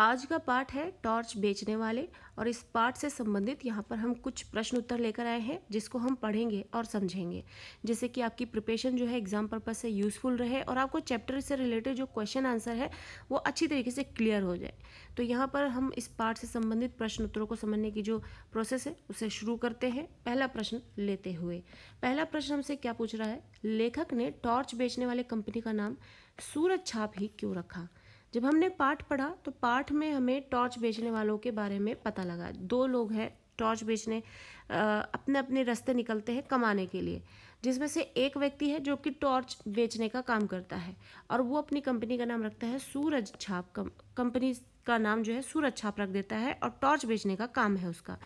आज का पाठ है टॉर्च बेचने वाले और इस पाठ से संबंधित यहाँ पर हम कुछ प्रश्न उत्तर लेकर आए हैं जिसको हम पढ़ेंगे और समझेंगे जैसे कि आपकी प्रिपरेशन जो है एग्जाम पर्पज से यूज़फुल रहे और आपको चैप्टर से रिलेटेड जो क्वेश्चन आंसर है वो अच्छी तरीके से क्लियर हो जाए तो यहाँ पर हम इस पाठ से संबंधित प्रश्न उत्तरों को समझने की जो प्रोसेस है उसे शुरू करते हैं पहला प्रश्न लेते हुए पहला प्रश्न हमसे क्या पूछ रहा है लेखक ने टॉर्च बेचने वाले कंपनी का नाम सूरज छाप ही क्यों रखा जब हमने पाठ पढ़ा तो पाठ में हमें टॉर्च बेचने वालों के बारे में पता लगा दो लोग हैं टॉर्च बेचने अपने अपने रास्ते निकलते हैं कमाने के लिए जिसमें से एक व्यक्ति है जो कि टॉर्च बेचने का काम करता है और वो अपनी कंपनी का नाम रखता है सूरज छाप कंपनी का नाम जो है सूरज छाप रख देता है और टॉर्च बेचने का काम है उसका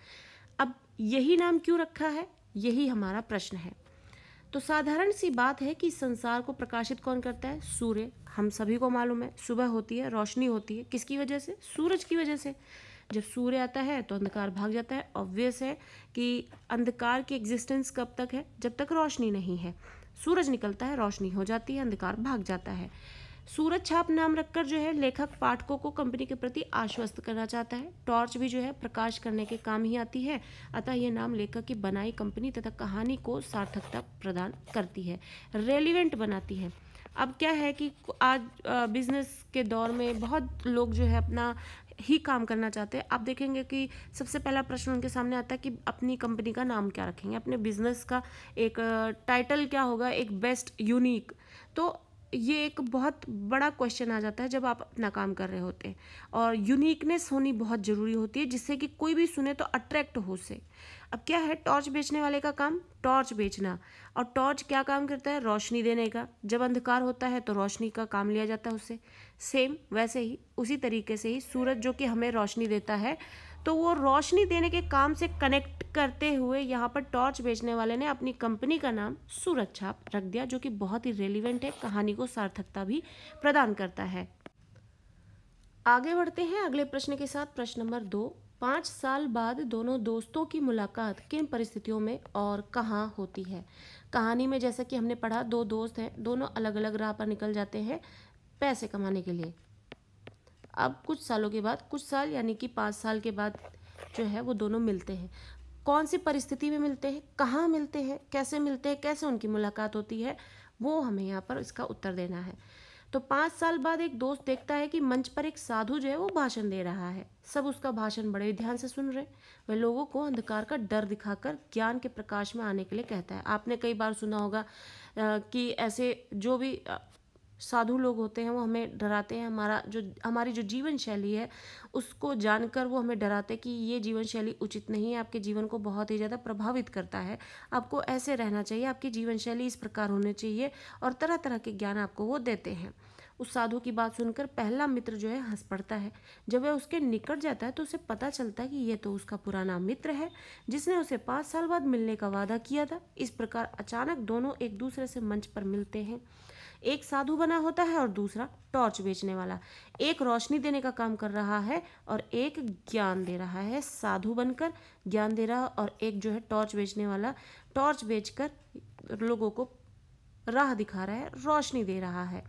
अब यही नाम क्यों रखा है यही हमारा प्रश्न है तो साधारण सी बात है कि संसार को प्रकाशित कौन करता है सूर्य हम सभी को मालूम है सुबह होती है रोशनी होती है किसकी वजह से सूरज की वजह से जब सूर्य आता है तो अंधकार भाग जाता है ऑब्वियस है कि अंधकार की एग्जिस्टेंस कब तक है जब तक रोशनी नहीं है सूरज निकलता है रोशनी हो जाती है अंधकार भाग जाता है सूरज छाप नाम रखकर जो है लेखक पाठकों को कंपनी के प्रति आश्वस्त करना चाहता है टॉर्च भी जो है प्रकाश करने के काम ही आती है अतः यह नाम लेखक की बनाई कंपनी तथा कहानी को सार्थकता प्रदान करती है रेलिवेंट बनाती है अब क्या है कि आज बिजनेस के दौर में बहुत लोग जो है अपना ही काम करना चाहते हैं आप देखेंगे कि सबसे पहला प्रश्न उनके सामने आता है कि अपनी कंपनी का नाम क्या रखेंगे अपने बिजनेस का एक टाइटल क्या होगा एक बेस्ट यूनिक तो ये एक बहुत बड़ा क्वेश्चन आ जाता है जब आप अपना काम कर रहे होते हैं और यूनिकनेस होनी बहुत ज़रूरी होती है जिससे कि कोई भी सुने तो अट्रैक्ट हो से अब क्या है टॉर्च बेचने वाले का काम टॉर्च बेचना और टॉर्च क्या काम करता है रोशनी देने का जब अंधकार होता है तो रोशनी का काम लिया जाता है उससे सेम वैसे ही उसी तरीके से ही सूरज जो कि हमें रोशनी देता है तो वो रोशनी देने के काम से कनेक्ट करते हुए यहाँ पर टॉर्च बेचने वाले ने अपनी कंपनी का नाम सूरज छाप रख दिया जो कि बहुत ही रेलिवेंट है कहानी को सार्थकता भी प्रदान करता है आगे बढ़ते हैं अगले प्रश्न के साथ प्रश्न नंबर दो पाँच साल बाद दोनों दोस्तों की मुलाकात किन परिस्थितियों में और कहाँ होती है कहानी में जैसा कि हमने पढ़ा दो दोस्त हैं दोनों अलग अलग राह पर निकल जाते हैं पैसे कमाने के लिए अब कुछ सालों के बाद कुछ साल यानी कि पाँच साल के बाद जो है वो दोनों मिलते हैं कौन सी परिस्थिति में मिलते हैं कहाँ मिलते हैं कैसे मिलते हैं कैसे उनकी मुलाकात होती है वो हमें यहाँ पर इसका उत्तर देना है तो पाँच साल बाद एक दोस्त देखता है कि मंच पर एक साधु जो है वो भाषण दे रहा है सब उसका भाषण बड़े ध्यान से सुन रहे वह लोगों को अंधकार का डर दिखाकर ज्ञान के प्रकाश में आने के लिए कहता है आपने कई बार सुना होगा कि ऐसे जो भी साधु लोग होते हैं वो हमें डराते हैं हमारा जो हमारी जो जीवन शैली है उसको जानकर वो हमें डराते हैं कि ये जीवन शैली उचित नहीं है आपके जीवन को बहुत ही ज़्यादा प्रभावित करता है आपको ऐसे रहना चाहिए आपकी जीवन शैली इस प्रकार होनी चाहिए और तरह तरह के ज्ञान आपको वो देते हैं उस साधु की बात सुनकर पहला मित्र जो है हंस पड़ता है जब वह उसके निकट जाता है तो उसे पता चलता है कि यह तो उसका पुराना मित्र है जिसने उसे पाँच साल बाद मिलने का वादा किया था इस प्रकार अचानक दोनों एक दूसरे से मंच पर मिलते हैं एक साधु बना होता है और दूसरा टॉर्च बेचने वाला एक रोशनी देने का काम कर रहा है और एक ज्ञान दे रहा है साधु बनकर ज्ञान दे रहा और एक जो है टॉर्च बेचने वाला टॉर्च बेचकर लोगों को राह दिखा रहा है रोशनी दे रहा है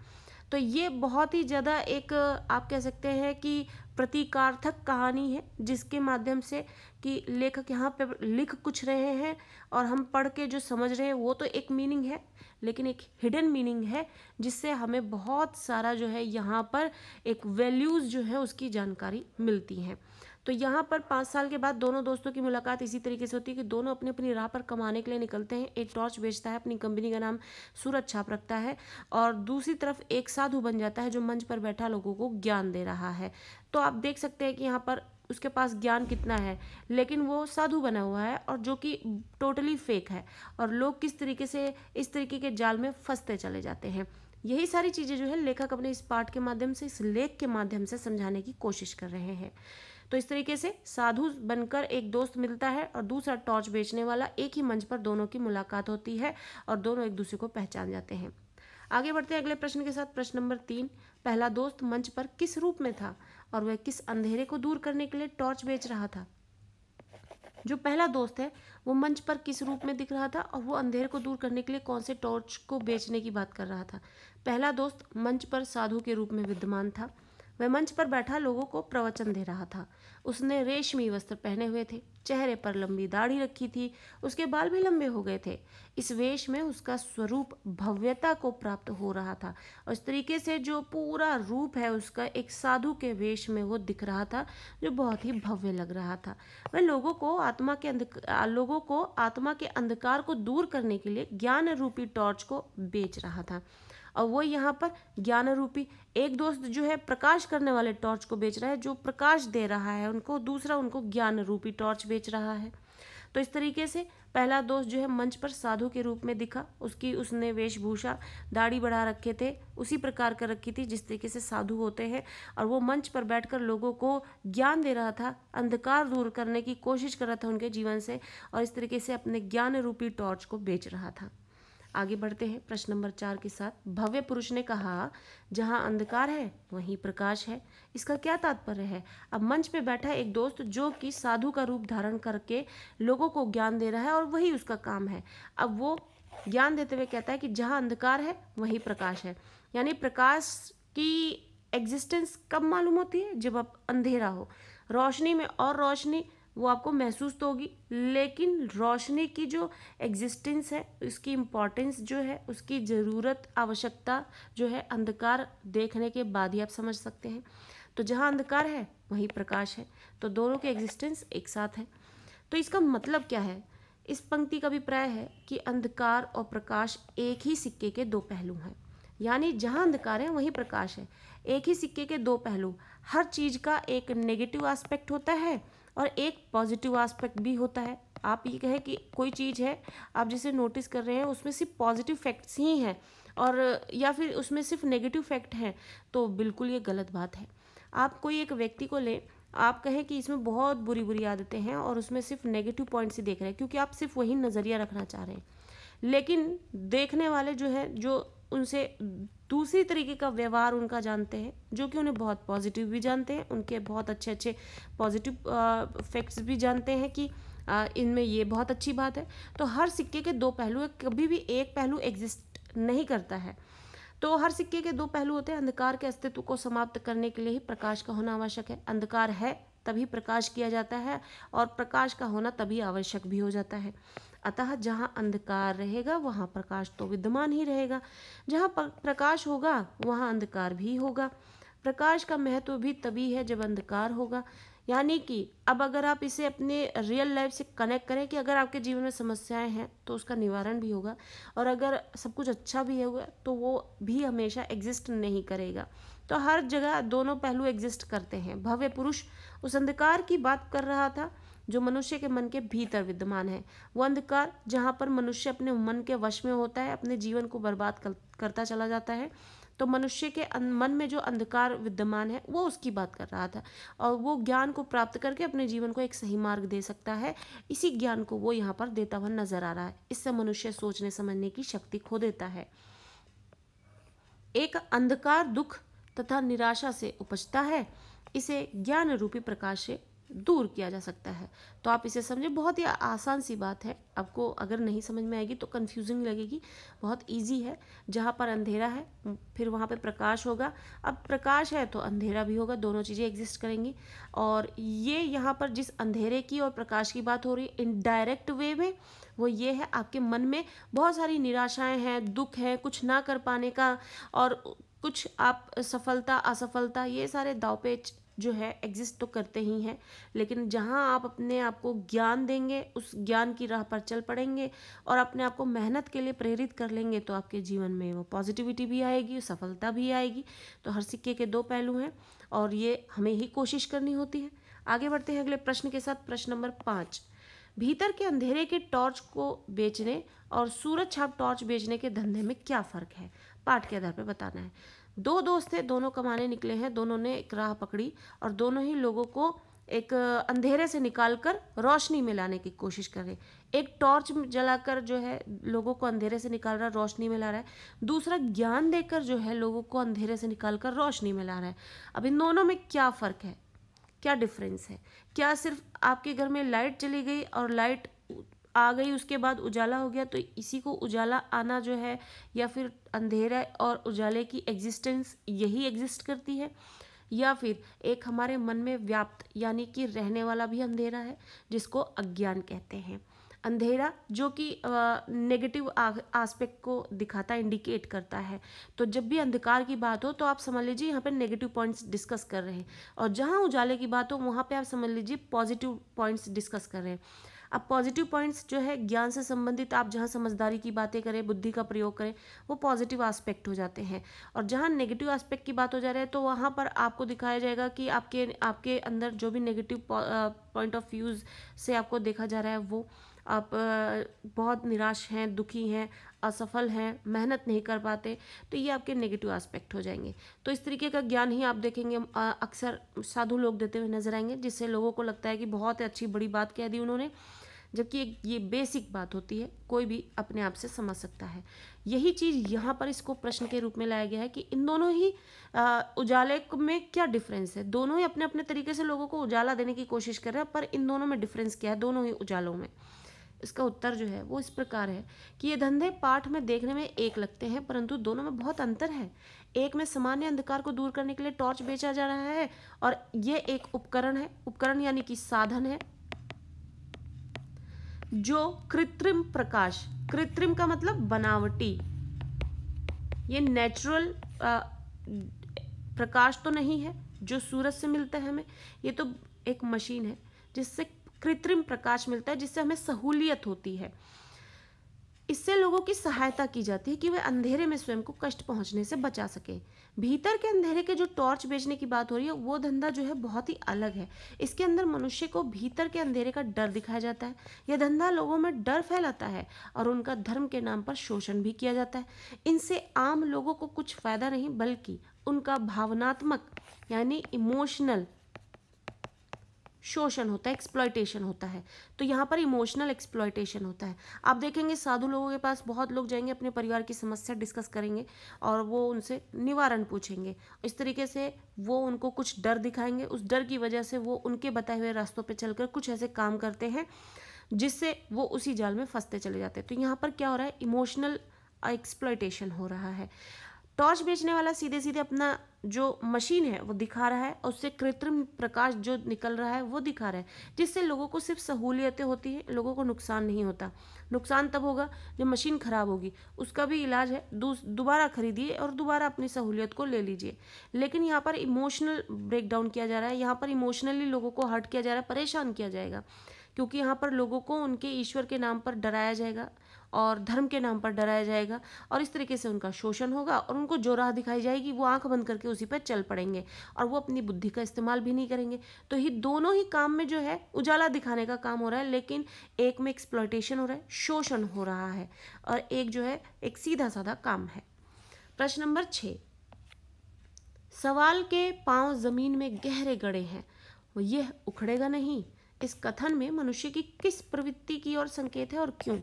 तो ये बहुत ही ज़्यादा एक आप कह सकते हैं कि प्रतीकार्थक कहानी है जिसके माध्यम से कि लेखक यहाँ पे लिख कुछ रहे हैं और हम पढ़ के जो समझ रहे हैं वो तो एक मीनिंग है लेकिन एक हिडन मीनिंग है जिससे हमें बहुत सारा जो है यहाँ पर एक वैल्यूज़ जो है उसकी जानकारी मिलती हैं तो यहाँ पर पाँच साल के बाद दोनों दोस्तों की मुलाकात इसी तरीके से होती है कि दोनों अपनी अपनी राह पर कमाने के लिए निकलते हैं एक टॉर्च बेचता है अपनी कंपनी का नाम सूरज छाप रखता है और दूसरी तरफ एक साधु बन जाता है जो मंच पर बैठा लोगों को ज्ञान दे रहा है तो आप देख सकते हैं कि यहाँ पर उसके पास ज्ञान कितना है लेकिन वो साधु बना हुआ है और जो कि टोटली फेक है और लोग किस तरीके से इस तरीके के जाल में फंसते चले जाते हैं यही सारी चीज़ें जो है लेखक अपने इस पाठ के माध्यम से इस लेख के माध्यम से समझाने की कोशिश कर रहे हैं तो इस तरीके से साधु बनकर एक दोस्त मिलता है और दूसरा टॉर्च बेचने वाला एक ही मंच पर दोनों की मुलाकात होती है और दोनों एक दूसरे को पहचान जाते हैं आगे बढ़ते हैं अगले प्रश्न के साथ प्रश्न नंबर तीन पहला दोस्त मंच पर किस रूप में था और वह किस अंधेरे को दूर करने के लिए टॉर्च बेच रहा था जो पहला दोस्त है वो मंच पर किस रूप में दिख रहा था और वो अंधेरे को दूर करने के लिए कौन से टॉर्च को बेचने की बात कर रहा था पहला दोस्त मंच पर साधु के रूप में विद्यमान था वह मंच पर बैठा लोगों को प्रवचन दे रहा था उसने रेशमी वस्त्र पहने हुए थे चेहरे पर लंबी दाढ़ी रखी थी उसके बाल भी लंबे हो गए थे इस वेश में उसका स्वरूप भव्यता को प्राप्त हो रहा था और इस तरीके से जो पूरा रूप है उसका एक साधु के वेश में वो दिख रहा था जो बहुत ही भव्य लग रहा था वह लोगों को आत्मा के लोगों को आत्मा के अंधकार को दूर करने के लिए ज्ञान रूपी टॉर्च को बेच रहा था और वो यहाँ पर ज्ञान रूपी एक दोस्त जो है प्रकाश करने वाले टॉर्च को बेच रहा है जो प्रकाश दे रहा है उनको दूसरा उनको ज्ञान रूपी टॉर्च बेच रहा है तो इस तरीके से पहला दोस्त जो है मंच पर साधु के रूप में दिखा उसकी उसने वेशभूषा दाढ़ी बढ़ा रखे थे उसी प्रकार कर रखी थी जिस तरीके से साधु होते हैं और वो मंच पर बैठकर लोगों को ज्ञान दे रहा था अंधकार दूर करने की कोशिश कर रहा था उनके जीवन से और इस तरीके से अपने ज्ञान रूपी टॉर्च को बेच रहा था आगे बढ़ते हैं प्रश्न नंबर चार के साथ भव्य पुरुष ने कहा जहाँ अंधकार है वहीं प्रकाश है इसका क्या तात्पर्य है अब मंच पे बैठा एक दोस्त जो कि साधु का रूप धारण करके लोगों को ज्ञान दे रहा है और वही उसका काम है अब वो ज्ञान देते हुए कहता है कि जहाँ अंधकार है वहीं प्रकाश है यानी प्रकाश की एग्जिस्टेंस कब मालूम होती है जब आप अंधेरा हो रोशनी में और रोशनी वो आपको महसूस तो होगी लेकिन रोशनी की जो एग्जिस्टेंस है उसकी इम्पॉर्टेंस जो है उसकी ज़रूरत आवश्यकता जो है अंधकार देखने के बाद ही आप समझ सकते हैं तो जहाँ अंधकार है वहीं प्रकाश है तो दोनों के एग्जिस्टेंस एक साथ है तो इसका मतलब क्या है इस पंक्ति का अभिप्राय है कि अंधकार और प्रकाश एक ही सिक्के के दो पहलू हैं यानी जहाँ अंधकार है वहीं प्रकाश है एक ही सिक्के के दो पहलू हर चीज़ का एक नेगेटिव एस्पेक्ट होता है और एक पॉजिटिव आस्पेक्ट भी होता है आप ये कहें कि कोई चीज़ है आप जिसे नोटिस कर रहे हैं उसमें सिर्फ पॉजिटिव फैक्ट्स ही हैं और या फिर उसमें सिर्फ नेगेटिव फैक्ट हैं तो बिल्कुल ये गलत बात है आप कोई एक व्यक्ति को लें आप कहें कि इसमें बहुत बुरी बुरी आदतें हैं और उसमें सिर्फ नेगेटिव पॉइंट्स ही देख रहे हैं क्योंकि आप सिर्फ वही नज़रिया रखना चाह रहे हैं लेकिन देखने वाले जो हैं जो उनसे दूसरी तरीके का व्यवहार उनका जानते हैं जो कि उन्हें बहुत पॉजिटिव भी जानते हैं उनके बहुत अच्छे अच्छे पॉजिटिव फैक्ट्स भी जानते हैं कि इनमें ये बहुत अच्छी बात है तो हर सिक्के के दो पहलू है कभी भी एक पहलू एग्जिस्ट नहीं करता है तो हर सिक्के के दो पहलू होते हैं अंधकार के अस्तित्व को समाप्त करने के लिए ही प्रकाश का होना आवश्यक है अंधकार है तभी प्रकाश किया जाता है और प्रकाश का होना तभी आवश्यक भी हो जाता है अतः जहाँ अंधकार रहेगा वहाँ प्रकाश तो विद्यमान ही रहेगा जहाँ प्रकाश होगा वहाँ अंधकार भी होगा प्रकाश का महत्व भी तभी है जब अंधकार होगा यानी कि अब अगर आप इसे अपने रियल लाइफ से कनेक्ट करें कि अगर आपके जीवन में समस्याएं हैं तो उसका निवारण भी होगा और अगर सब कुछ अच्छा भी होगा तो वो भी हमेशा एग्जिस्ट नहीं करेगा तो हर जगह दोनों पहलू एग्जिस्ट करते हैं भव्य पुरुष उस अंधकार की बात कर रहा था जो मनुष्य के मन के भीतर विद्यमान है वो अंधकार जहाँ पर मनुष्य अपने मन के वश में होता है अपने जीवन को बर्बाद करता चला जाता है तो मनुष्य के अं, मन में जो अंधकार विद्यमान है वो उसकी बात कर रहा था और वो ज्ञान को प्राप्त करके अपने जीवन को एक सही मार्ग दे सकता है इसी ज्ञान को वो यहाँ पर देता हुआ नजर आ रहा है इससे मनुष्य सोचने समझने की शक्ति खो देता है एक अंधकार दुख तथा निराशा से उपजता है इसे ज्ञान रूपी प्रकाश से दूर किया जा सकता है तो आप इसे समझें बहुत ही आसान सी बात है आपको अगर नहीं समझ में आएगी तो कन्फ्यूजिंग लगेगी बहुत ईजी है जहाँ पर अंधेरा है फिर वहाँ पर प्रकाश होगा अब प्रकाश है तो अंधेरा भी होगा दोनों चीज़ें एग्जिस्ट करेंगी और ये यहाँ पर जिस अंधेरे की और प्रकाश की बात हो रही है इनडायरेक्ट वे में वो ये है आपके मन में बहुत सारी निराशाएँ हैं दुख है कुछ ना कर पाने का और कुछ आप सफलता असफलता ये सारे दाव पे जो है एग्जिस्ट तो करते ही हैं लेकिन जहाँ आप अपने आप को ज्ञान देंगे उस ज्ञान की राह पर चल पड़ेंगे और अपने आप को मेहनत के लिए प्रेरित कर लेंगे तो आपके जीवन में वो पॉजिटिविटी भी आएगी सफलता भी आएगी तो हर सिक्के के दो पहलू हैं और ये हमें ही कोशिश करनी होती है आगे बढ़ते हैं अगले प्रश्न के साथ प्रश्न नंबर पाँच भीतर के अंधेरे के टॉर्च को बेचने और सूरज छाप टॉर्च बेचने के धंधे में क्या फ़र्क है पाठ के आधार पर बताना है दो दोस्त थे दोनों कमाने निकले हैं दोनों ने एक राह पकड़ी और दोनों ही लोगों को एक अंधेरे से निकालकर रोशनी में लाने की कोशिश कर रहे एक टॉर्च जलाकर जो है लोगों को अंधेरे से निकाल रहा है रोशनी में ला रहा है दूसरा ज्ञान देकर जो है लोगों को अंधेरे से निकाल कर रोशनी में ला रहा है अब इन दोनों में क्या फ़र्क है क्या डिफरेंस है क्या सिर्फ आपके घर में लाइट चली गई और लाइट आ गई उसके बाद उजाला हो गया तो इसी को उजाला आना जो है या फिर अंधेरा और उजाले की एग्जिस्टेंस यही एग्जिस्ट करती है या फिर एक हमारे मन में व्याप्त यानी कि रहने वाला भी अंधेरा है जिसको अज्ञान कहते हैं अंधेरा जो कि नेगेटिव आस्पेक्ट को दिखाता इंडिकेट करता है तो जब भी अंधकार की बात हो तो आप समझ लीजिए यहाँ पे नेगेटिव पॉइंट्स डिस्कस कर रहे हैं और जहाँ उजाले की बात हो वहाँ पे आप समझ लीजिए पॉजिटिव पॉइंट्स डिस्कस कर रहे हैं अब पॉजिटिव पॉइंट्स जो है ज्ञान से संबंधित आप जहाँ समझदारी की बातें करें बुद्धि का प्रयोग करें वो पॉजिटिव आस्पेक्ट हो जाते हैं और जहाँ नेगेटिव आस्पेक्ट की बात हो जा रही है तो वहाँ पर आपको दिखाया जाएगा कि आपके आपके अंदर जो भी नेगेटिव पॉइंट ऑफ व्यूज़ से आपको देखा जा रहा है वो आप बहुत निराश हैं दुखी हैं असफल हैं मेहनत नहीं कर पाते तो ये आपके नेगेटिव एस्पेक्ट हो जाएंगे तो इस तरीके का ज्ञान ही आप देखेंगे अक्सर साधु लोग देते हुए नजर आएंगे जिससे लोगों को लगता है कि बहुत अच्छी बड़ी बात कह दी उन्होंने जबकि एक ये बेसिक बात होती है कोई भी अपने आप से समझ सकता है यही चीज़ यहाँ पर इसको प्रश्न के रूप में लाया गया है कि इन दोनों ही आ, उजाले में क्या डिफरेंस है दोनों ही अपने अपने तरीके से लोगों को उजाला देने की कोशिश कर रहे हैं पर इन दोनों में डिफरेंस क्या है दोनों ही उजालों में इसका उत्तर जो है वो इस प्रकार है कि ये धंधे पाठ में देखने में एक लगते हैं परंतु दोनों में बहुत अंतर है एक में सामान्य अंधकार को दूर करने के लिए टॉर्च बेचा जा रहा है और ये एक उपकरण है उपकरण यानी कि साधन है जो कृत्रिम प्रकाश कृत्रिम का मतलब बनावटी ये नेचुरल प्रकाश तो नहीं है जो सूरज से मिलता है हमें ये तो एक मशीन है जिससे कृत्रिम प्रकाश मिलता है जिससे हमें सहूलियत होती है इससे लोगों की सहायता की जाती है कि वे अंधेरे में स्वयं को कष्ट पहुंचने से बचा सके भीतर के अंधेरे के जो टॉर्च बेचने की बात हो रही है वो धंधा जो है बहुत ही अलग है इसके अंदर मनुष्य को भीतर के अंधेरे का डर दिखाया जाता है यह धंधा लोगों में डर फैलाता है और उनका धर्म के नाम पर शोषण भी किया जाता है इनसे आम लोगों को कुछ फायदा नहीं बल्कि उनका भावनात्मक यानी इमोशनल शोषण होता है एक्सप्लॉयटेशन होता है तो यहाँ पर इमोशनल एक्सप्लॉयटेशन होता है आप देखेंगे साधु लोगों के पास बहुत लोग जाएंगे अपने परिवार की समस्या डिस्कस करेंगे और वो उनसे निवारण पूछेंगे इस तरीके से वो उनको कुछ डर दिखाएंगे उस डर की वजह से वो उनके बताए हुए रास्तों पर चलकर कुछ ऐसे काम करते हैं जिससे वो उसी जाल में फंसते चले जाते हैं तो यहाँ पर क्या हो रहा है इमोशनल एक्सप्लॉयटेशन हो रहा है टॉर्च बेचने वाला सीधे सीधे अपना जो मशीन है वो दिखा रहा है और उससे कृत्रिम प्रकाश जो निकल रहा है वो दिखा रहा है जिससे लोगों को सिर्फ सहूलियतें होती हैं लोगों को नुकसान नहीं होता नुकसान तब होगा जब मशीन खराब होगी उसका भी इलाज है दोबारा खरीदिए और दोबारा अपनी सहूलियत को ले लीजिए लेकिन यहाँ पर इमोशनल ब्रेकडाउन किया जा रहा है यहाँ पर इमोशनली लोगों को हर्ट किया जा रहा है परेशान किया जाएगा क्योंकि यहाँ पर लोगों को उनके ईश्वर के नाम पर डराया जाएगा और धर्म के नाम पर डराया जाएगा और इस तरीके से उनका शोषण होगा और उनको जो राह दिखाई जाएगी वो आंख बंद करके उसी पर चल पड़ेंगे और वो अपनी बुद्धि का इस्तेमाल भी नहीं करेंगे तो ये दोनों ही काम में जो है उजाला दिखाने का काम हो रहा है लेकिन एक में एक्सप्लॉटेशन हो रहा है शोषण हो रहा है और एक जो है एक सीधा साधा काम है प्रश्न नंबर छः सवाल के पाँव जमीन में गहरे गड़े हैं यह उखड़ेगा नहीं इस कथन में मनुष्य की किस प्रवृत्ति की ओर संकेत है और क्यों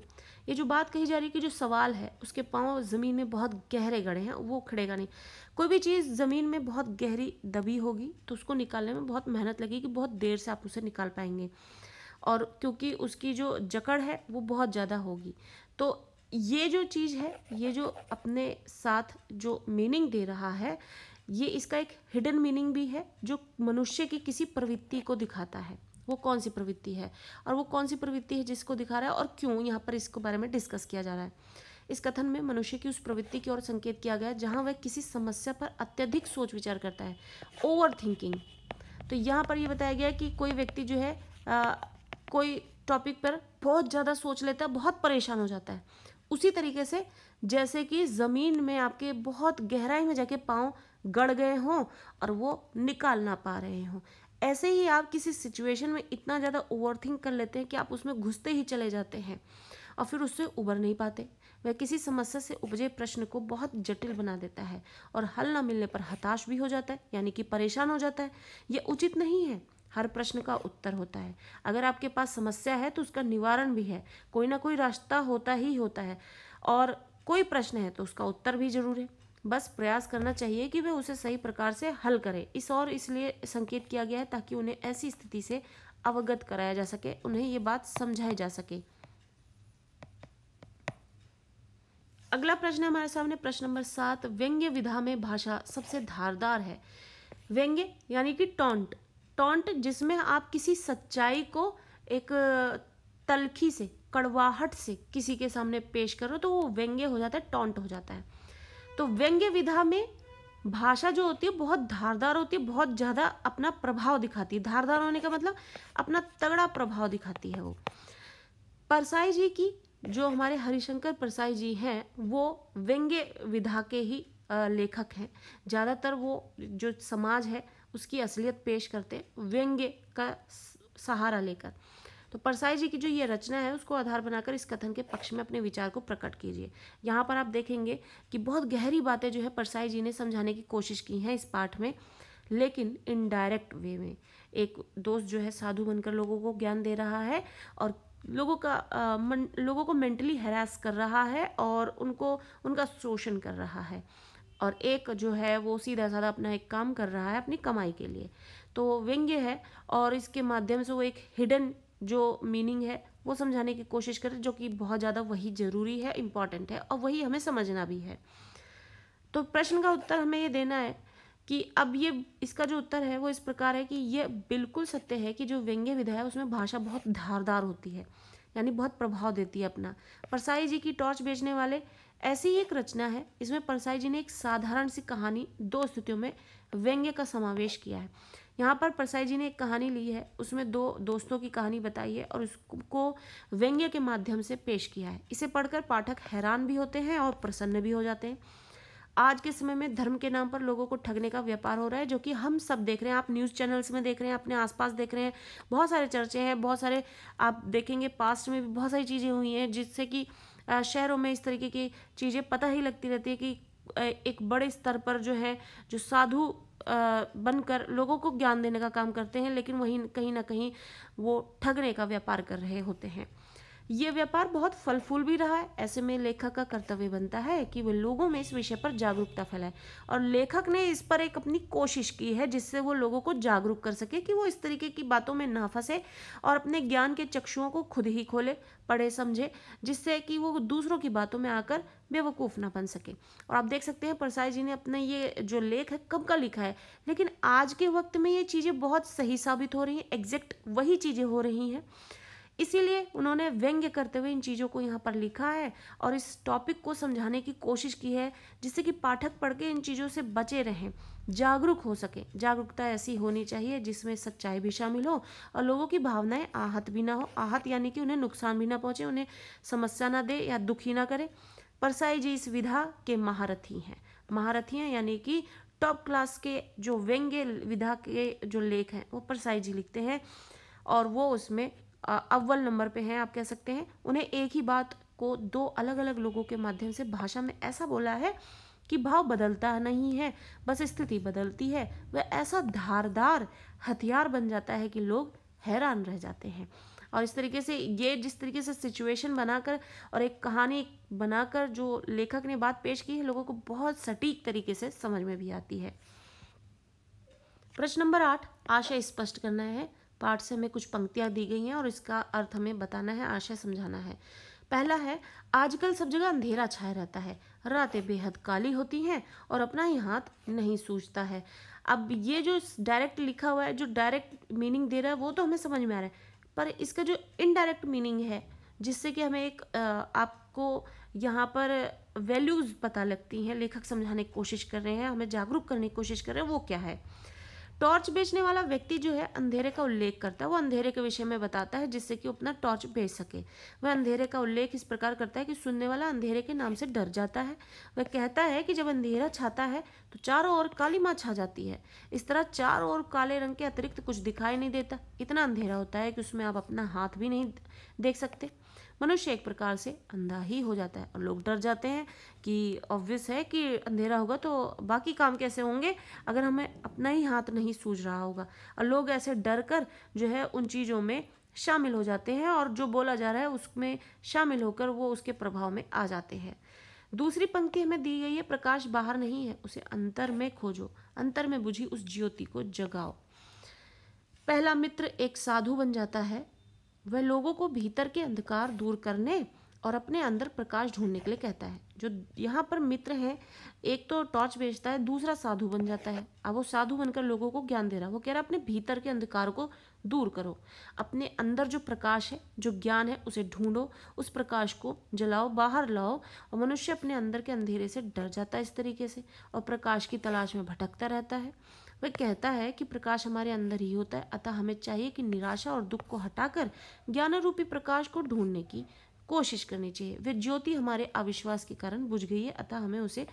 ये जो बात कही जा रही है कि जो सवाल है उसके पाँव ज़मीन में बहुत गहरे गड़े हैं वो खड़ेगा नहीं कोई भी चीज़ ज़मीन में बहुत गहरी दबी होगी तो उसको निकालने में बहुत मेहनत लगेगी बहुत देर से आप उसे निकाल पाएंगे और क्योंकि उसकी जो जकड़ है वो बहुत ज़्यादा होगी तो ये जो चीज़ है ये जो अपने साथ जो मीनिंग दे रहा है ये इसका एक हिडन मीनिंग भी है जो मनुष्य की किसी प्रवृत्ति को दिखाता है वो कौन सी प्रवृत्ति है और वो कौन सी प्रवृत्ति है जिसको दिखा रहा है और क्यों यहाँ पर इसको बारे में डिस्कस किया जा रहा है इस कथन में मनुष्य की उस प्रवृत्ति की ओर संकेत किया गया जहाँ वह किसी समस्या पर अत्यधिक सोच विचार करता है ओवर थिंकिंग तो यहाँ पर यह बताया गया कि कोई व्यक्ति जो है आ, कोई टॉपिक पर बहुत ज़्यादा सोच लेता है बहुत परेशान हो जाता है उसी तरीके से जैसे कि ज़मीन में आपके बहुत गहराई में जाके पाँव गड़ गए हों और वो निकाल ना पा रहे हों ऐसे ही आप किसी सिचुएशन में इतना ज़्यादा ओवर थिंक कर लेते हैं कि आप उसमें घुसते ही चले जाते हैं और फिर उससे उबर नहीं पाते वह किसी समस्या से उपजे प्रश्न को बहुत जटिल बना देता है और हल न मिलने पर हताश भी हो जाता है यानी कि परेशान हो जाता है यह उचित नहीं है हर प्रश्न का उत्तर होता है अगर आपके पास समस्या है तो उसका निवारण भी है कोई ना कोई रास्ता होता ही होता है और कोई प्रश्न है तो उसका उत्तर भी जरूर है बस प्रयास करना चाहिए कि वे उसे सही प्रकार से हल करें इस और इसलिए संकेत किया गया है ताकि उन्हें ऐसी स्थिति से अवगत कराया जा सके उन्हें ये बात समझाई जा सके अगला प्रश्न हमारे सामने प्रश्न नंबर सात व्यंग्य विधा में भाषा सबसे धारदार है व्यंग्य यानी कि टोंट टोंट जिसमें आप किसी सच्चाई को एक तलखी से कड़वाहट से किसी के सामने पेश करो तो वो व्यंग्य हो जाता है टोंट हो जाता है तो व्यंग्य विधा में भाषा जो होती है बहुत धारदार होती है बहुत ज़्यादा अपना प्रभाव दिखाती है धारदार होने का मतलब अपना तगड़ा प्रभाव दिखाती है वो परसाई जी की जो हमारे हरिशंकर परसाई जी हैं वो व्यंग्य विधा के ही लेखक हैं ज़्यादातर वो जो समाज है उसकी असलियत पेश करते हैं व्यंग्य का सहारा लेकर तो परसाई जी की जो ये रचना है उसको आधार बनाकर इस कथन के पक्ष में अपने विचार को प्रकट कीजिए यहाँ पर आप देखेंगे कि बहुत गहरी बातें जो है परसाई जी ने समझाने की कोशिश की हैं इस पाठ में लेकिन इनडायरेक्ट वे में एक दोस्त जो है साधु बनकर लोगों को ज्ञान दे रहा है और लोगों का आ, मन लोगों को मेंटली हैरास कर रहा है और उनको उनका शोषण कर रहा है और एक जो है वो सीधा साधा अपना एक काम कर रहा है अपनी कमाई के लिए तो व्यंग्य है और इसके माध्यम से वो एक हिडन जो मीनिंग है वो समझाने की कोशिश करें जो कि बहुत ज़्यादा वही ज़रूरी है इम्पॉर्टेंट है और वही हमें समझना भी है तो प्रश्न का उत्तर हमें ये देना है कि अब ये इसका जो उत्तर है वो इस प्रकार है कि ये बिल्कुल सत्य है कि जो व्यंग्य विधा है उसमें भाषा बहुत धारदार होती है यानी बहुत प्रभाव देती है अपना परसाई जी की टॉर्च बेचने वाले ऐसी ही एक रचना है इसमें परसाई जी ने एक साधारण सी कहानी दो स्तुतियों में व्यंग्य का समावेश किया है यहाँ पर परसाई जी ने एक कहानी ली है उसमें दो दोस्तों की कहानी बताई है और उसको व्यंग्य के माध्यम से पेश किया है इसे पढ़कर पाठक हैरान भी होते हैं और प्रसन्न भी हो जाते हैं आज के समय में धर्म के नाम पर लोगों को ठगने का व्यापार हो रहा है जो कि हम सब देख रहे हैं आप न्यूज़ चैनल्स में देख रहे हैं अपने आसपास देख रहे हैं बहुत सारे चर्चे हैं बहुत सारे आप देखेंगे पास्ट में भी बहुत सारी चीज़ें हुई हैं जिससे कि शहरों में इस तरीके की चीज़ें पता ही लगती रहती है कि एक बड़े स्तर पर जो है जो साधु बनकर लोगों को ज्ञान देने का काम करते हैं लेकिन वहीं कहीं ना कहीं वो ठगने का व्यापार कर रहे होते हैं ये व्यापार बहुत फलफूल भी रहा है ऐसे में लेखक का कर्तव्य बनता है कि वो लोगों में इस विषय पर जागरूकता फैलाए और लेखक ने इस पर एक अपनी कोशिश की है जिससे वो लोगों को जागरूक कर सके कि वो इस तरीके की बातों में ना फंसे और अपने ज्ञान के चक्षुओं को खुद ही खोले पढ़े समझे जिससे कि वो दूसरों की बातों में आकर बेवकूफ़ ना बन सके और आप देख सकते हैं परसाई जी ने अपना ये जो लेख है कब का लिखा है लेकिन आज के वक्त में ये चीज़ें बहुत सही साबित हो रही हैं एग्जैक्ट वही चीज़ें हो रही हैं इसीलिए उन्होंने व्यंग्य करते हुए इन चीज़ों को यहाँ पर लिखा है और इस टॉपिक को समझाने की कोशिश की है जिससे कि पाठक पढ़ के इन चीज़ों से बचे रहें जागरूक हो सके जागरूकता ऐसी होनी चाहिए जिसमें सच्चाई भी शामिल हो और लोगों की भावनाएं आहत भी ना हो आहत यानी कि उन्हें नुकसान भी ना पहुँचे उन्हें समस्या ना दे या दुखी ना करे परसाई जी इस विधा के महारथी हैं महारथी हैं यानी कि टॉप क्लास के जो व्यंग्य विधा के जो लेख हैं वो परसाई जी लिखते हैं और वो उसमें अव्वल नंबर पे हैं आप कह सकते हैं उन्हें एक ही बात को दो अलग अलग लोगों के माध्यम से भाषा में ऐसा बोला है कि भाव बदलता नहीं है बस स्थिति बदलती है वह ऐसा धारदार हथियार बन जाता है कि लोग हैरान रह जाते हैं और इस तरीके से ये जिस तरीके से सिचुएशन बनाकर और एक कहानी बनाकर जो लेखक ने बात पेश की है लोगों को बहुत सटीक तरीके से समझ में भी आती है प्रश्न नंबर आठ आशय स्पष्ट करना है पाठ से हमें कुछ पंक्तियाँ दी गई हैं और इसका अर्थ हमें बताना है आशय समझाना है पहला है आजकल सब जगह अंधेरा छाया रहता है रातें बेहद काली होती हैं और अपना ही हाथ नहीं सूझता है अब ये जो डायरेक्ट लिखा हुआ है जो डायरेक्ट मीनिंग दे रहा है वो तो हमें समझ में आ रहा है पर इसका जो इनडायरेक्ट मीनिंग है जिससे कि हमें एक आपको यहाँ पर वैल्यूज़ पता लगती हैं लेखक समझाने की कोशिश कर रहे हैं हमें जागरूक करने की कोशिश कर रहे हैं वो क्या है टॉर्च बेचने वाला व्यक्ति जो है अंधेरे का उल्लेख करता है वो अंधेरे के विषय में बताता है जिससे कि वो अपना टॉर्च बेच सके वह अंधेरे का उल्लेख इस प्रकार करता है कि सुनने वाला अंधेरे के नाम से डर जाता है वह कहता है कि जब अंधेरा छाता है तो चारों ओर काली माँ छा जाती है इस तरह चारों ओर काले रंग के अतिरिक्त कुछ दिखाई नहीं देता इतना अंधेरा होता है कि उसमें आप अपना हाथ भी नहीं देख सकते मनुष्य एक प्रकार से अंधा ही हो जाता है और लोग डर जाते हैं कि ऑब्वियस है कि अंधेरा होगा तो बाकी काम कैसे होंगे अगर हमें अपना ही हाथ नहीं सूझ रहा होगा और लोग ऐसे डर कर जो है उन चीज़ों में शामिल हो जाते हैं और जो बोला जा रहा है उसमें शामिल होकर वो उसके प्रभाव में आ जाते हैं दूसरी पंक्ति हमें दी गई है प्रकाश बाहर नहीं है उसे अंतर में खोजो अंतर में बुझी उस ज्योति को जगाओ पहला मित्र एक साधु बन जाता है वह लोगों को भीतर के अंधकार दूर करने और अपने अंदर प्रकाश ढूंढने के लिए कहता है जो यहाँ पर मित्र हैं एक तो टॉर्च बेचता है दूसरा साधु बन जाता है अब वो साधु बनकर लोगों को ज्ञान दे रहा है वो कह रहा है अपने भीतर के अंधकार को दूर करो अपने अंदर जो प्रकाश है जो ज्ञान है उसे ढूंढो उस प्रकाश को जलाओ बाहर लाओ और मनुष्य अपने अंदर के अंधेरे से डर जाता है इस तरीके से और प्रकाश की तलाश में भटकता रहता है वह कहता है कि प्रकाश हमारे अंदर ही होता है अतः हमें चाहिए कि निराशा और दुख को हटाकर ज्ञान रूपी प्रकाश को ढूंढने की कोशिश करनी चाहिए वे ज्योति हमारे अविश्वास के कारण बुझ गई है अतः हमें उसे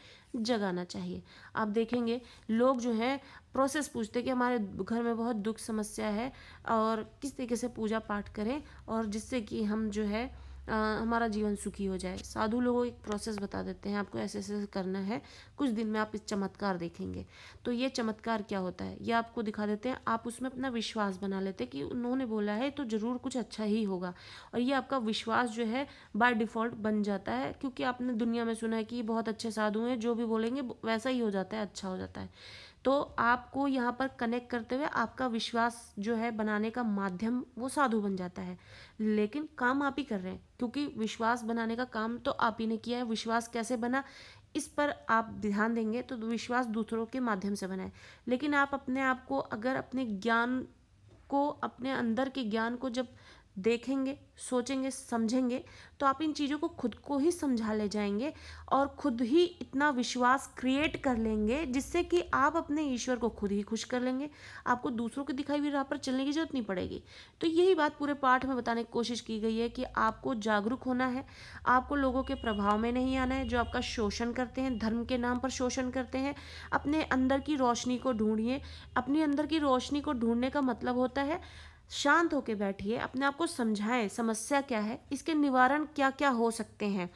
जगाना चाहिए आप देखेंगे लोग जो हैं प्रोसेस पूछते कि हमारे घर में बहुत दुख समस्या है और किस तरीके से पूजा पाठ करें और जिससे कि हम जो है आ, हमारा जीवन सुखी हो जाए साधु लोग एक प्रोसेस बता देते हैं आपको ऐसे ऐसे करना है कुछ दिन में आप इस चमत्कार देखेंगे तो ये चमत्कार क्या होता है ये आपको दिखा देते हैं आप उसमें अपना विश्वास बना लेते हैं कि उन्होंने बोला है तो ज़रूर कुछ अच्छा ही होगा और ये आपका विश्वास जो है बाय डिफ़ॉल्ट बन जाता है क्योंकि आपने दुनिया में सुना है कि बहुत अच्छे साधु हैं जो भी बोलेंगे वैसा ही हो जाता है अच्छा हो जाता है तो आपको यहाँ पर कनेक्ट करते हुए आपका विश्वास जो है बनाने का माध्यम वो साधु बन जाता है लेकिन काम आप ही कर रहे हैं क्योंकि विश्वास बनाने का काम तो आप ही ने किया है विश्वास कैसे बना इस पर आप ध्यान देंगे तो विश्वास दूसरों के माध्यम से बनाए लेकिन आप अपने आप को अगर अपने ज्ञान को अपने अंदर के ज्ञान को जब देखेंगे सोचेंगे समझेंगे तो आप इन चीज़ों को खुद को ही समझा ले जाएंगे और खुद ही इतना विश्वास क्रिएट कर लेंगे जिससे कि आप अपने ईश्वर को खुद ही खुश कर लेंगे आपको दूसरों की दिखाई हुई राह पर चलने की जरूरत नहीं पड़ेगी तो यही बात पूरे पाठ में बताने की कोशिश की गई है कि आपको जागरूक होना है आपको लोगों के प्रभाव में नहीं आना है जो आपका शोषण करते हैं धर्म के नाम पर शोषण करते हैं अपने अंदर की रोशनी को ढूंढिए अपने अंदर की रोशनी को ढूंढने का मतलब होता है शांत होकर बैठिए अपने आप को समझाएं समस्या क्या है इसके निवारण क्या क्या हो सकते हैं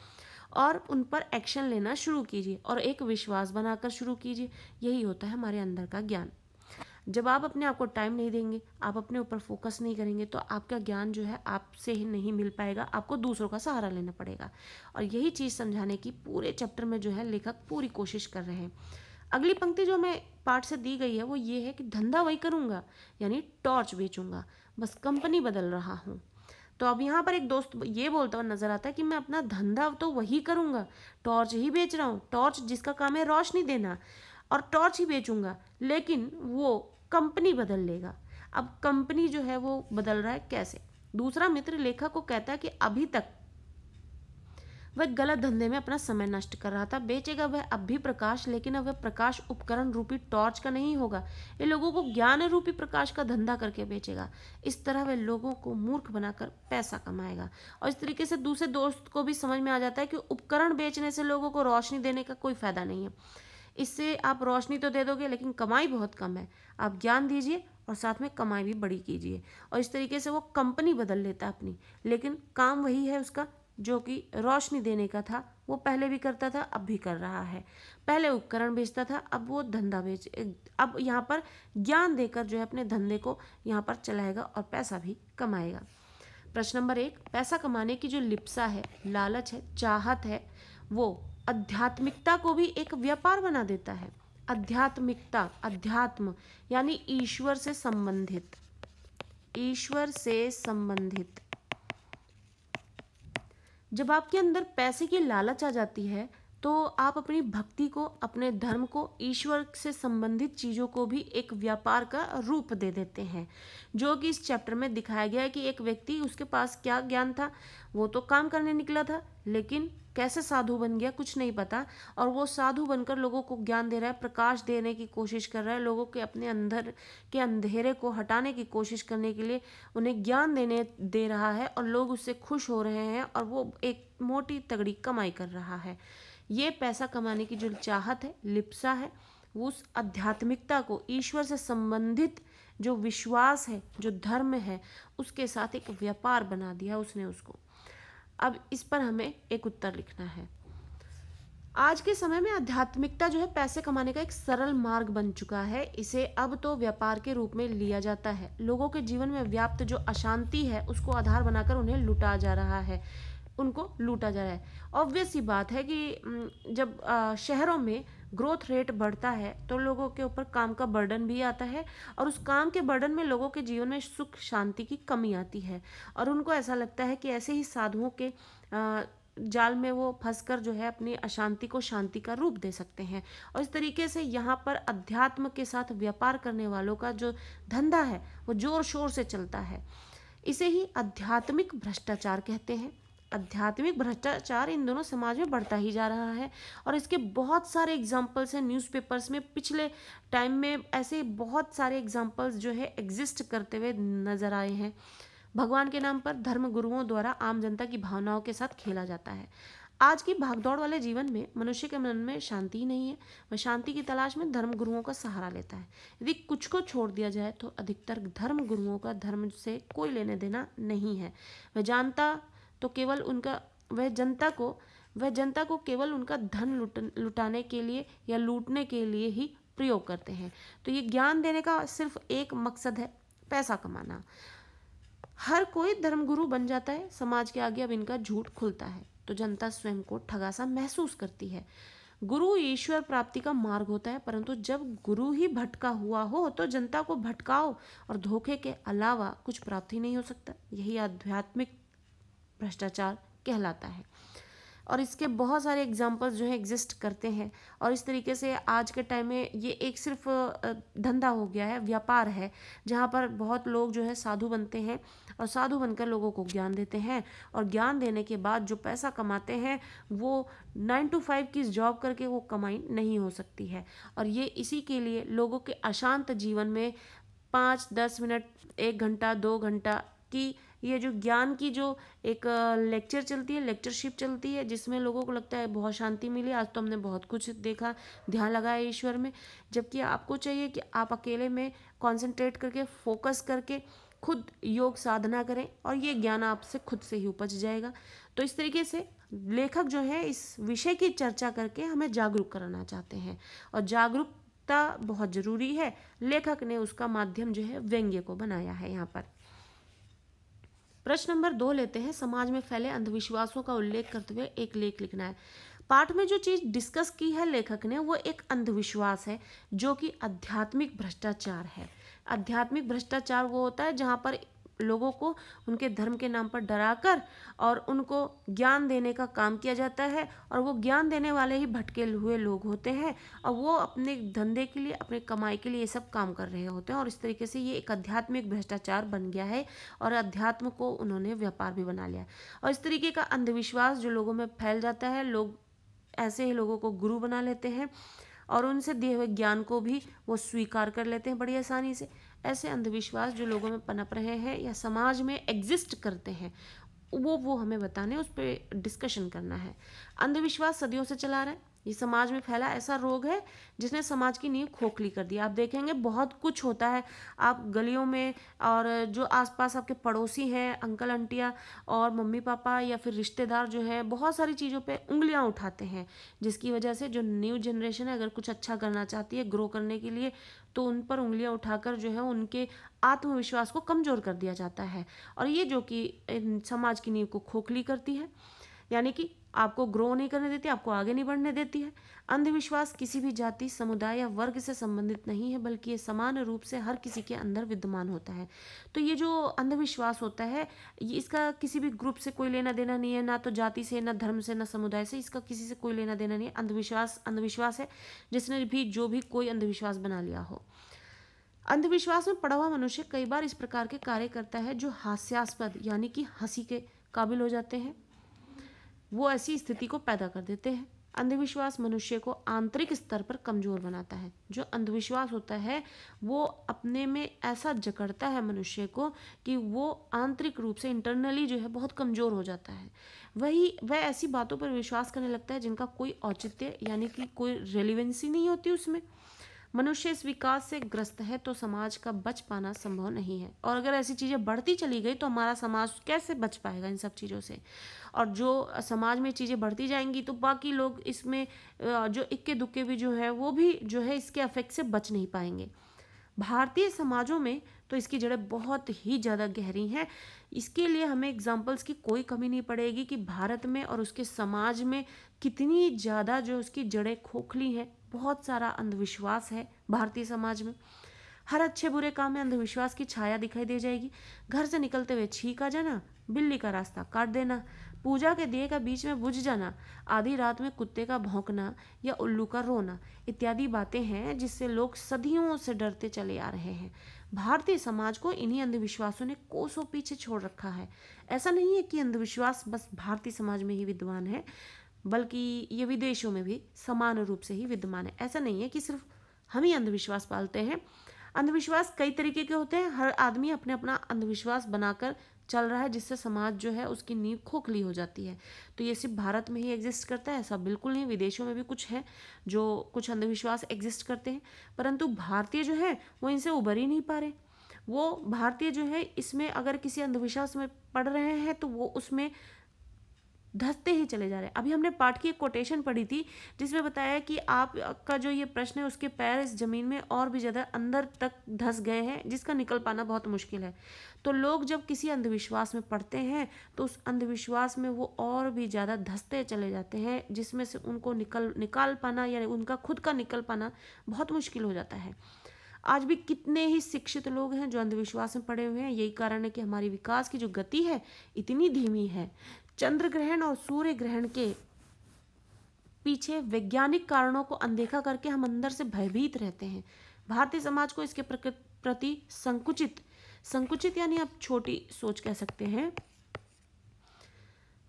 और उन पर एक्शन लेना शुरू कीजिए और एक विश्वास बनाकर शुरू कीजिए यही होता है हमारे अंदर का ज्ञान जब आप अपने आप को टाइम नहीं देंगे आप अपने ऊपर फोकस नहीं करेंगे तो आपका ज्ञान जो है आपसे ही नहीं मिल पाएगा आपको दूसरों का सहारा लेना पड़ेगा और यही चीज़ समझाने की पूरे चैप्टर में जो है लेखक पूरी कोशिश कर रहे हैं अगली पंक्ति जो हमें पाठ से दी गई है वो ये है कि धंधा वही करूँगा यानी टॉर्च बेचूंगा बस कंपनी बदल रहा हूँ तो अब यहाँ पर एक दोस्त ये बोलता हुआ नजर आता है कि मैं अपना धंधा तो वही करूँगा टॉर्च ही बेच रहा हूँ टॉर्च जिसका काम है रोशनी देना और टॉर्च ही बेचूँगा लेकिन वो कंपनी बदल लेगा अब कंपनी जो है वो बदल रहा है कैसे दूसरा मित्र लेखक को कहता है कि अभी तक वह गलत धंधे में अपना समय नष्ट कर रहा था बेचेगा वह अब भी प्रकाश लेकिन अब वह प्रकाश उपकरण रूपी टॉर्च का नहीं होगा ये लोगों को ज्ञान रूपी प्रकाश का धंधा करके बेचेगा इस तरह वह लोगों को मूर्ख बनाकर पैसा कमाएगा और इस तरीके से दूसरे दोस्त को भी समझ में आ जाता है कि उपकरण बेचने से लोगों को रोशनी देने का कोई फायदा नहीं है इससे आप रोशनी तो दे दोगे लेकिन कमाई बहुत कम है आप ज्ञान दीजिए और साथ में कमाई भी बड़ी कीजिए और इस तरीके से वो कंपनी बदल लेता है अपनी लेकिन काम वही है उसका जो कि रोशनी देने का था वो पहले भी करता था अब भी कर रहा है पहले उपकरण बेचता था अब वो धंधा बेच अब यहाँ पर ज्ञान देकर जो है अपने धंधे को यहाँ पर चलाएगा और पैसा भी कमाएगा प्रश्न नंबर एक पैसा कमाने की जो लिप्सा है लालच है चाहत है वो आध्यात्मिकता को भी एक व्यापार बना देता है आध्यात्मिकता अध्यात्म यानी ईश्वर से संबंधित ईश्वर से संबंधित जब आपके अंदर पैसे की लालच आ जाती है तो आप अपनी भक्ति को अपने धर्म को ईश्वर से संबंधित चीज़ों को भी एक व्यापार का रूप दे देते हैं जो कि इस चैप्टर में दिखाया गया है कि एक व्यक्ति उसके पास क्या ज्ञान था वो तो काम करने निकला था लेकिन कैसे साधु बन गया कुछ नहीं पता और वो साधु बनकर लोगों को ज्ञान दे रहा है प्रकाश देने की कोशिश कर रहा है लोगों के अपने अंदर के अंधेरे को हटाने की कोशिश करने के लिए उन्हें ज्ञान देने दे रहा है और लोग उससे खुश हो रहे हैं और वो एक मोटी तगड़ी कमाई कर रहा है ये पैसा कमाने की जो चाहत है लिप्सा है उस आध्यात्मिकता को ईश्वर से संबंधित जो विश्वास है जो धर्म है उसके साथ एक व्यापार बना दिया उसने उसको अब इस पर हमें एक उत्तर लिखना है आज के समय में आध्यात्मिकता जो है पैसे कमाने का एक सरल मार्ग बन चुका है इसे अब तो व्यापार के रूप में लिया जाता है लोगों के जीवन में व्याप्त जो अशांति है उसको आधार बनाकर उन्हें लुटा जा रहा है उनको लूटा जा रहा है ऑब्वियस ही बात है कि जब शहरों में ग्रोथ रेट बढ़ता है तो लोगों के ऊपर काम का बर्डन भी आता है और उस काम के बर्डन में लोगों के जीवन में सुख शांति की कमी आती है और उनको ऐसा लगता है कि ऐसे ही साधुओं के जाल में वो फंस जो है अपनी अशांति को शांति का रूप दे सकते हैं और इस तरीके से यहाँ पर अध्यात्म के साथ व्यापार करने वालों का जो धंधा है वो जोर शोर से चलता है इसे ही आध्यात्मिक भ्रष्टाचार कहते हैं आध्यात्मिक भ्रष्टाचार इन दोनों समाज में बढ़ता ही जा रहा है और इसके बहुत सारे एग्जाम्पल्स हैं न्यूज़पेपर्स में पिछले टाइम में ऐसे बहुत सारे एग्जाम्पल्स जो है एग्जिस्ट करते हुए नजर आए हैं भगवान के नाम पर धर्म गुरुओं द्वारा आम जनता की भावनाओं के साथ खेला जाता है आज की भागदौड़ वाले जीवन में मनुष्य के मन में शांति ही नहीं है वह शांति की तलाश में धर्म गुरुओं का सहारा लेता है यदि कुछ को छोड़ दिया जाए तो अधिकतर धर्म गुरुओं का धर्म से कोई लेने देना नहीं है वह जानता तो केवल उनका वह जनता को वह जनता को केवल उनका धन लुट लुटाने के लिए या लूटने के लिए ही प्रयोग करते हैं तो ये ज्ञान देने का सिर्फ एक मकसद है पैसा कमाना हर कोई धर्मगुरु बन जाता है समाज के आगे अब इनका झूठ खुलता है तो जनता स्वयं को ठगासा महसूस करती है गुरु ईश्वर प्राप्ति का मार्ग होता है परंतु जब गुरु ही भटका हुआ हो तो जनता को भटकाओ और धोखे के अलावा कुछ प्राप्ति नहीं हो सकता यही आध्यात्मिक भ्रष्टाचार कहलाता है और इसके बहुत सारे एग्जाम्पल्स जो है एग्जिस्ट करते हैं और इस तरीके से आज के टाइम में ये एक सिर्फ धंधा हो गया है व्यापार है जहाँ पर बहुत लोग जो है साधु बनते हैं और साधु बनकर लोगों को ज्ञान देते हैं और ज्ञान देने के बाद जो पैसा कमाते हैं वो नाइन टू फाइव की जॉब करके वो कमाई नहीं हो सकती है और ये इसी के लिए लोगों के अशांत जीवन में पाँच दस मिनट एक घंटा दो घंटा की ये जो ज्ञान की जो एक लेक्चर चलती है लेक्चरशिप चलती है जिसमें लोगों को लगता है बहुत शांति मिली आज तो हमने बहुत कुछ देखा ध्यान लगाया ईश्वर में जबकि आपको चाहिए कि आप अकेले में कॉन्सेंट्रेट करके फोकस करके खुद योग साधना करें और ये ज्ञान आपसे खुद से ही उपज जाएगा तो इस तरीके से लेखक जो है इस विषय की चर्चा करके हमें जागरूक कराना चाहते हैं और जागरूकता बहुत ज़रूरी है लेखक ने उसका माध्यम जो है व्यंग्य को बनाया है यहाँ पर प्रश्न नंबर दो लेते हैं समाज में फैले अंधविश्वासों का उल्लेख करते हुए एक लेख लिखना है पाठ में जो चीज डिस्कस की है लेखक ने वो एक अंधविश्वास है जो कि आध्यात्मिक भ्रष्टाचार है आध्यात्मिक भ्रष्टाचार वो होता है जहाँ पर लोगों को उनके धर्म के नाम पर डराकर और उनको ज्ञान देने का काम किया जाता है और वो ज्ञान देने वाले ही भटके हुए लोग होते हैं और वो अपने धंधे के लिए अपने कमाई के लिए ये सब काम कर रहे होते हैं और इस तरीके से ये एक आध्यात्मिक भ्रष्टाचार बन गया है और अध्यात्म को उन्होंने व्यापार भी बना लिया और इस तरीके का अंधविश्वास जो लोगों में फैल जाता है लोग ऐसे ही लोगों को गुरु बना लेते हैं और उनसे दिए हुए ज्ञान को भी वो स्वीकार कर लेते हैं बड़ी आसानी से ऐसे अंधविश्वास जो लोगों में पनप रहे हैं या समाज में एग्जिस्ट करते हैं वो वो हमें बताने उस पर डिस्कशन करना है अंधविश्वास सदियों से चला रहा है ये समाज में फैला ऐसा रोग है जिसने समाज की नींव खोखली कर दी आप देखेंगे बहुत कुछ होता है आप गलियों में और जो आसपास आपके पड़ोसी हैं अंकल अंटियाँ और मम्मी पापा या फिर रिश्तेदार जो है बहुत सारी चीज़ों पे उंगलियां उठाते हैं जिसकी वजह से जो न्यू जनरेशन है अगर कुछ अच्छा करना चाहती है ग्रो करने के लिए तो उन पर उंगलियां उठाकर जो है उनके आत्मविश्वास को कमज़ोर कर दिया जाता है और ये जो कि समाज की नींव को खोखली करती है यानी कि आपको ग्रो नहीं करने देती आपको आगे नहीं बढ़ने देती है अंधविश्वास किसी भी जाति समुदाय या वर्ग से संबंधित नहीं है बल्कि ये समान रूप से हर किसी के अंदर विद्यमान होता है तो ये जो अंधविश्वास होता है ये इसका किसी भी ग्रुप से कोई लेना देना नहीं है ना तो जाति से ना धर्म से ना समुदाय से इसका किसी से कोई लेना देना नहीं है अंधविश्वास अंधविश्वास है जिसने भी जो भी कोई अंधविश्वास बना लिया हो अंधविश्वास में पड़ा हुआ मनुष्य कई बार इस प्रकार के कार्य करता है जो हास्यास्पद यानी कि हंसी के काबिल हो जाते हैं वो ऐसी स्थिति को पैदा कर देते हैं अंधविश्वास मनुष्य को आंतरिक स्तर पर कमजोर बनाता है जो अंधविश्वास होता है वो अपने में ऐसा जकड़ता है मनुष्य को कि वो आंतरिक रूप से इंटरनली जो है बहुत कमजोर हो जाता है वही वह ऐसी बातों पर विश्वास करने लगता है जिनका कोई औचित्य यानी कि कोई रेलिवेंसी नहीं होती उसमें मनुष्य इस विकास से ग्रस्त है तो समाज का बच पाना संभव नहीं है और अगर ऐसी चीज़ें बढ़ती चली गई तो हमारा समाज कैसे बच पाएगा इन सब चीज़ों से और जो समाज में चीज़ें बढ़ती जाएंगी तो बाकी लोग इसमें जो इक्के दुक्के भी जो है वो भी जो है इसके अफेक्ट से बच नहीं पाएंगे भारतीय समाजों में तो इसकी जड़ें बहुत ही ज़्यादा गहरी हैं इसके लिए हमें एग्जाम्पल्स की कोई कमी नहीं पड़ेगी कि भारत में और उसके समाज में कितनी ज़्यादा जो उसकी जड़ें खोखली हैं बहुत सारा अंधविश्वास है भारतीय समाज में हर अच्छे बुरे काम में अंधविश्वास की छाया दिखाई दे जाएगी घर से निकलते हुए छींक आ जाना बिल्ली का रास्ता काट देना पूजा के दिए का बीच में बुझ जाना आधी रात में कुत्ते का भौंकना या उल्लू का रोना इत्यादि बातें हैं जिससे लोग सदियों से डरते चले आ रहे हैं भारतीय समाज को इन्हीं अंधविश्वासों ने कोसों पीछे छोड़ रखा है ऐसा नहीं है कि अंधविश्वास बस भारतीय समाज में ही विद्यमान है बल्कि ये विदेशों में भी समान रूप से ही विद्यमान है ऐसा नहीं है कि सिर्फ हम ही अंधविश्वास पालते हैं अंधविश्वास कई तरीके के होते हैं हर आदमी अपने अपना अंधविश्वास बनाकर चल रहा है जिससे समाज जो है उसकी नींव खोखली हो जाती है तो ये सिर्फ भारत में ही एग्जिस्ट करता है ऐसा बिल्कुल नहीं विदेशों में भी कुछ है जो कुछ अंधविश्वास एग्जिस्ट करते हैं परंतु भारतीय जो है वो इनसे उभर ही नहीं पा रहे वो भारतीय जो है इसमें अगर किसी अंधविश्वास में पढ़ रहे हैं तो वो उसमें धसते ही चले जा रहे हैं अभी हमने पाठ की एक कोटेशन पढ़ी थी जिसमें बताया कि आपका जो ये प्रश्न है उसके पैर इस ज़मीन में और भी ज़्यादा अंदर तक धस गए हैं जिसका निकल पाना बहुत मुश्किल है तो लोग जब किसी अंधविश्वास में पढ़ते हैं तो उस अंधविश्वास में वो और भी ज़्यादा धसते चले जाते हैं जिसमें से उनको निकल निकाल पाना यानी उनका खुद का निकल पाना बहुत मुश्किल हो जाता है आज भी कितने ही शिक्षित लोग हैं जो अंधविश्वास में पड़े हुए हैं यही कारण है कि हमारी विकास की जो गति है इतनी धीमी है चंद्र ग्रहण और सूर्य ग्रहण के पीछे वैज्ञानिक कारणों को अनदेखा करके हम अंदर से भयभीत रहते हैं भारतीय समाज को इसके प्रति संकुचित संकुचित यानी आप छोटी सोच कह सकते हैं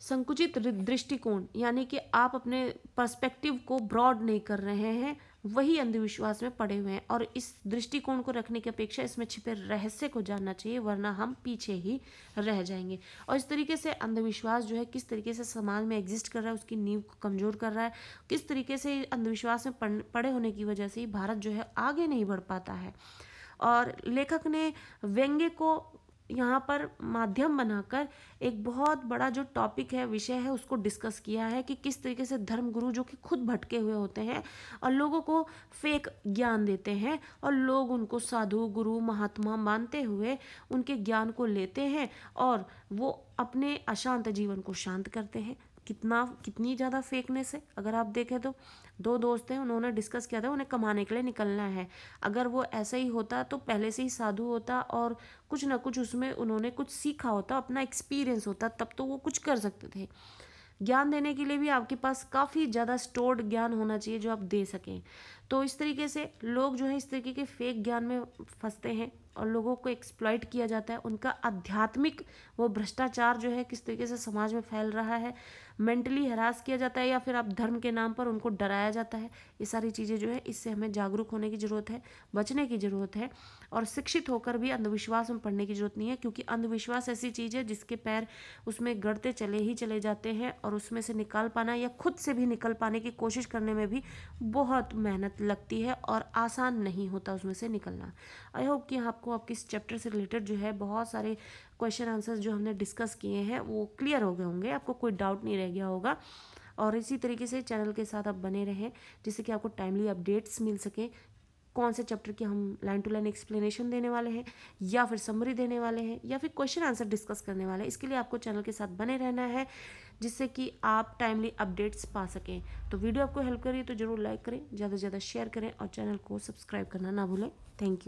संकुचित दृष्टिकोण यानी कि आप अपने पर्सपेक्टिव को ब्रॉड नहीं कर रहे हैं वही अंधविश्वास में पड़े हुए हैं और इस दृष्टिकोण को रखने की अपेक्षा इसमें छिपे रहस्य को जानना चाहिए वरना हम पीछे ही रह जाएंगे और इस तरीके से अंधविश्वास जो है किस तरीके से समाज में एग्जिस्ट कर रहा है उसकी नींव को कमज़ोर कर रहा है किस तरीके से अंधविश्वास में पड़े होने की वजह से भारत जो है आगे नहीं बढ़ पाता है और लेखक ने व्यंग्य को यहाँ पर माध्यम बनाकर एक बहुत बड़ा जो टॉपिक है विषय है उसको डिस्कस किया है कि किस तरीके से धर्म गुरु जो कि खुद भटके हुए होते हैं और लोगों को फेक ज्ञान देते हैं और लोग उनको साधु गुरु महात्मा मानते हुए उनके ज्ञान को लेते हैं और वो अपने अशांत जीवन को शांत करते हैं कितना कितनी ज़्यादा फेकनेस है अगर आप देखें तो दो दोस्त हैं उन्होंने डिस्कस किया था उन्हें कमाने के लिए निकलना है अगर वो ऐसा ही होता तो पहले से ही साधु होता और कुछ ना कुछ उसमें उन्होंने कुछ सीखा होता अपना एक्सपीरियंस होता तब तो वो कुछ कर सकते थे ज्ञान देने के लिए भी आपके पास काफ़ी ज़्यादा स्टोर्ड ज्ञान होना चाहिए जो आप दे सकें तो इस तरीके से लोग जो है इस तरीके के फेक ज्ञान में फंसते हैं और लोगों को एक्सप्लॉयट किया जाता है उनका आध्यात्मिक वो भ्रष्टाचार जो है किस तरीके से समाज में फैल रहा है मेंटली हरास किया जाता है या फिर आप धर्म के नाम पर उनको डराया जाता है ये सारी चीज़ें जो है इससे हमें जागरूक होने की ज़रूरत है बचने की ज़रूरत है और शिक्षित होकर भी अंधविश्वास में पढ़ने की ज़रूरत नहीं है क्योंकि अंधविश्वास ऐसी चीज़ है जिसके पैर उसमें गढ़ते चले ही चले जाते हैं और उसमें से निकाल पाना या खुद से भी निकल पाने की कोशिश करने में भी बहुत मेहनत लगती है और आसान नहीं होता उसमें से निकलना आई होप कि आपको आपको आपके इस चैप्टर से रिलेटेड जो है बहुत सारे क्वेश्चन आंसर्स जो हमने डिस्कस किए हैं वो क्लियर हो गए होंगे आपको कोई डाउट नहीं रह गया होगा और इसी तरीके से चैनल के साथ आप बने रहें जिससे कि आपको टाइमली अपडेट्स मिल सकें कौन से चैप्टर की हम लाइन टू लाइन एक्सप्लेनेशन देने वाले हैं या फिर समरी देने वाले हैं या फिर क्वेश्चन आंसर डिस्कस करने वाले हैं इसके लिए आपको चैनल के साथ बने रहना है जिससे कि आप टाइमली अपडेट्स पा सकें तो वीडियो आपको हेल्प करिए तो ज़रूर लाइक करें ज़्यादा से ज़्यादा शेयर करें और चैनल को सब्सक्राइब करना ना भूलें थैंक यू